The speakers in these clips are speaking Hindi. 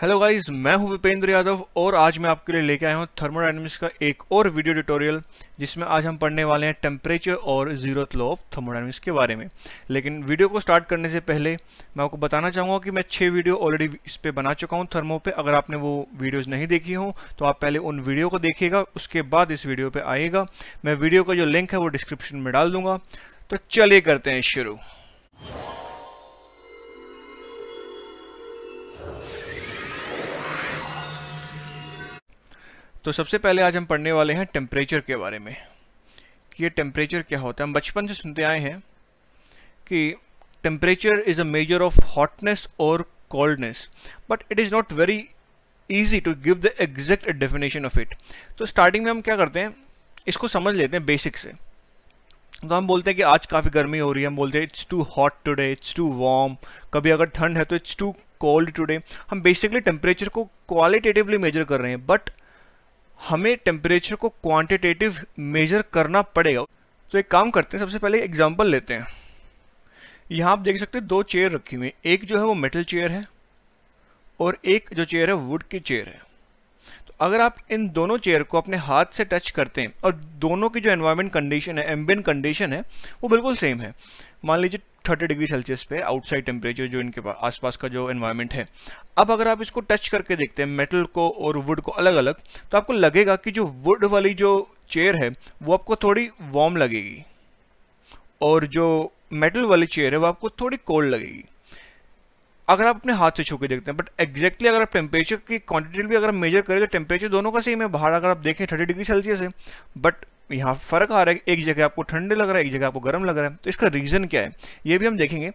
हेलो गाइस मैं हूं विपेंद्र यादव और आज मैं आपके लिए लेके आया हूं थर्मोडाइनमिक्स का एक और वीडियो ट्यूटोरियल जिसमें आज हम पढ़ने वाले हैं टेम्परेचर और जीरो लॉ ऑफ थर्मोडाइनमिक्स के बारे में लेकिन वीडियो को स्टार्ट करने से पहले मैं आपको बताना चाहूँगा कि मैं छः वीडियो ऑलरेडी इस पर बना चुका हूँ थर्मो पर अगर आपने वो वीडियोज़ नहीं देखी हों तो आप पहले उन वीडियो को देखिएगा उसके बाद इस वीडियो पर आइएगा मैं वीडियो का जो लिंक है वो डिस्क्रिप्शन में डाल दूंगा तो चलिए करते हैं शुरू तो सबसे पहले आज हम पढ़ने वाले हैं टेम्परेचर के बारे में कि ये टेम्परेचर क्या होता है हम बचपन से सुनते आए हैं कि temperature is a measure of hotness और coldness but it is not very easy to give the exact definition of it तो स्टार्टिंग में हम क्या करते हैं इसको समझ लेते हैं बेसिक से तो हम बोलते हैं कि आज काफ़ी गर्मी हो रही है हम बोलते हैं it's too hot today it's too warm कभी अगर ठंड है तो इट्स टू कोल्ड टुडे हम बेसिकली टेम्परेचर को क्वालिटेटिवली मेजर कर रहे हैं बट हमें टेम्परेचर को क्वांटिटेटिव मेजर करना पड़ेगा तो एक काम करते हैं सबसे पहले एग्जाम्पल लेते हैं यहाँ आप देख सकते हैं दो चेयर रखी हुई एक जो है वो मेटल चेयर है और एक जो चेयर है वुड की चेयर है तो अगर आप इन दोनों चेयर को अपने हाथ से टच करते हैं और दोनों की जो एनवायरमेंट कंडीशन है एम्बियन कंडीशन है वो बिल्कुल सेम है मान लीजिए 30 डिग्री सेल्सियस पे आउटसाइड टेम्परेचर जो इनके पास आसपास का जो एनवायरनमेंट है अब अगर आप इसको टच करके देखते हैं मेटल को और वुड को अलग अलग तो आपको लगेगा कि जो वुड वाली जो चेयर है वो आपको थोड़ी वार्म लगेगी और जो मेटल वाली चेयर है वो आपको थोड़ी कोल्ड लगेगी अगर आप अपने हाथ से छू के देखते हैं बट एग्जैक्टली अगर आप टेम्परेचर की क्वांटिटी भी अगर मेजर करें तो टेम्परेचर दोनों का सेम है बाहर अगर आप देखें थर्टी डिग्री सेल्सियस है बट यहाँ फर्क आ रहा है एक जगह आपको ठंडे लग रहा है एक जगह आपको गर्म लग रहा है तो इसका रीजन क्या है ये भी हम देखेंगे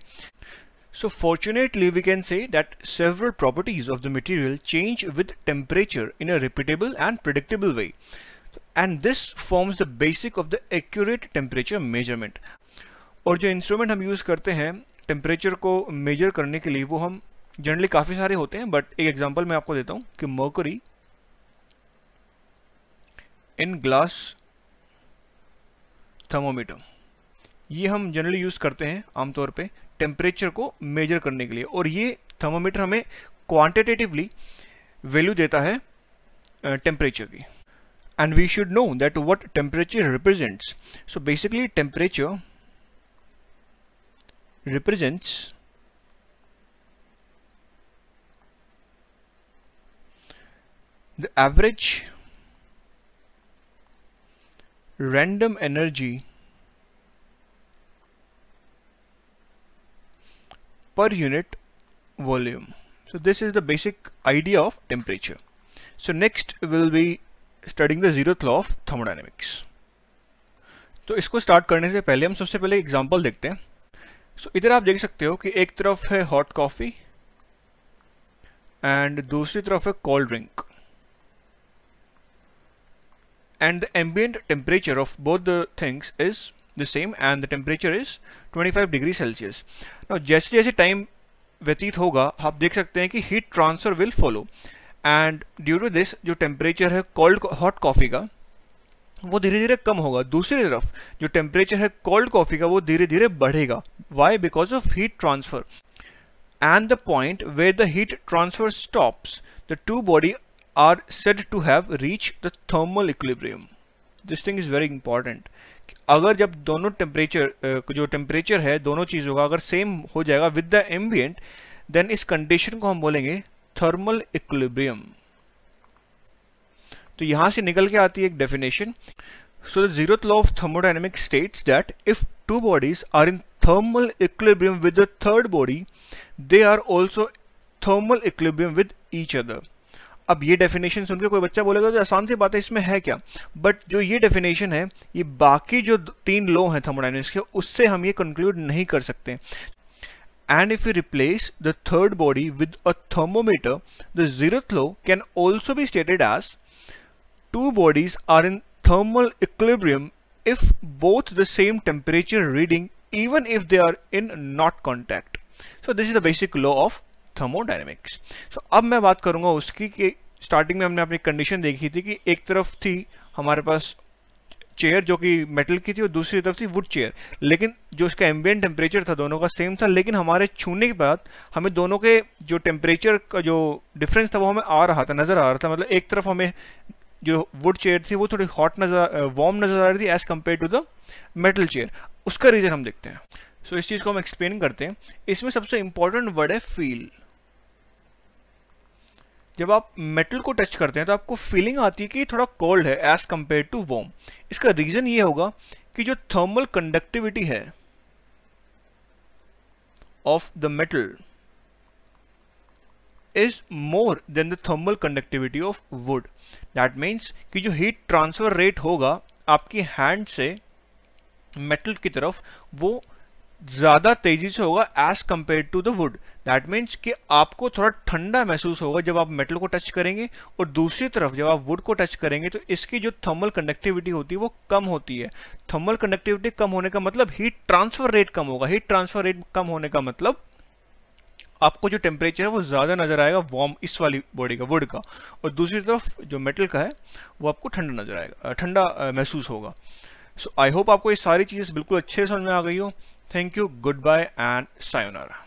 so fortunately we can say that several properties of the material change with temperature in a repeatable and predictable way and this forms the basic of the accurate temperature measurement और जो इंस्ट्रूमेंट हम यूज करते हैं टेम्परेचर को मेजर करने के लिए वो हम जनरली काफी सारे होते हैं बट एक एग्जाम्पल मैं आपको देता हूं कि मर्करी इन ग्लास थर्मोमीटर ये हम जनरली यूज़ करते हैं आमतौर पे टेम्परेचर को मेजर करने के लिए और ये थर्मोमीटर हमें क्वांटिटेटिवली वैल्यू देता है टेम्परेचर की and we should know that what temperature represents so basically temperature represents the average random energy per unit volume. So this is the basic idea of temperature. So next we'll be studying the zeroth law of thermodynamics. तो इसको स्टार्ट करने से पहले हम सबसे पहले एग्जांपल देखते हैं सो so, इधर आप देख सकते हो कि एक तरफ है हॉट कॉफ़ी एंड दूसरी तरफ है cold drink and the ambient temperature of both the things is the same and the temperature is 25 degree Celsius. Now जैसे जैसे time व्यतीत होगा आप देख सकते हैं कि heat transfer will follow and due to this जो temperature है cold hot coffee का वो धीरे धीरे कम होगा दूसरी तरफ जो टेम्परेचर है कोल्ड कॉफ़ी का वो धीरे धीरे बढ़ेगा why because of heat transfer and the point where the heat transfer stops the two body are said to have reached the thermal equilibrium. This thing is very important. अगर जब दोनों टेम्परेचर जो टेम्परेचर है दोनों चीज़ों का अगर सेम हो जाएगा विद द एम्बियंट देन इस कंडीशन को हम बोलेंगे थर्मल इक्विलिब्रियम तो यहां से निकल के आती है एक definition so the zero law of thermodynamic states that if two bodies are in thermal equilibrium with the third body they are also thermal equilibrium with each other अब ये डेफिनेशन सुनकर कोई बच्चा बोलेगा तो आसान सी बात है इसमें है क्या बट जो ये डेफिनेशन है ये बाकी जो तीन लो हैं थर्मोडाइनमिक्स के उससे हम ये कंक्लूड नहीं कर सकते and if you replace the third body with a thermometer the zero law can also be stated as two bodies are in thermal equilibrium if both the same temperature reading even if they are in not contact so this is the basic law of thermodynamics so अब मैं बात करूंगा उसकी कि स्टार्टिंग में हमने अपनी कंडीशन देखी थी कि एक तरफ थी हमारे पास चेयर जो कि मेटल की थी और दूसरी तरफ थी वुड चेयर लेकिन जो उसका एम्बियन टेम्परेचर था दोनों का सेम था लेकिन हमारे छूने के बाद हमें दोनों के जो टेम्परेचर का जो डिफरेंस था वो हमें आ रहा था नज़र आ रहा था मतलब एक तरफ हमें जो वुड चेयर थी वो थोड़ी हॉट नज़र वार्म नज़र आ रही थी as compare to the metal chair उसका रीज़न हम देखते हैं सो so, इस चीज़ को हम एक्सप्लेन करते हैं इसमें सबसे इंपॉर्टेंट वर्ड है फील जब आप मेटल को टच करते हैं तो आपको फीलिंग आती है कि थोड़ा कोल्ड है एज़ कम्पेयर टू वॉम इसका रीज़न ये होगा कि जो थर्मल कंडक्टिविटी है of the metal is more than the thermal conductivity of wood that means कि जो हीट ट्रांसफर रेट होगा आपकी हैंड से मेटल की तरफ वो ज़्यादा तेज़ी से होगा as compare to the wood that means कि आपको थोड़ा ठंडा महसूस होगा जब आप मेटल को टच करेंगे और दूसरी तरफ जब आप वुड को टच करेंगे तो इसकी जो थर्मल कंडक्टिविटी होती है वो कम होती है थर्मल कंडक्टिविटी कम होने का मतलब हीट ट्रांसफर रेट कम होगा हीट ट्रांसफर रेट कम होने का मतलब आपको जो टेम्परेचर है वो ज़्यादा नज़र आएगा वार्म इस वाली बॉडी का वुड का और दूसरी तरफ जो मेटल का है वो आपको ठंडा नज़र आएगा ठंडा महसूस होगा सो आई होप आपको ये सारी चीज़ें बिल्कुल अच्छे समझ में आ गई हो Thank you, goodbye and sayonara.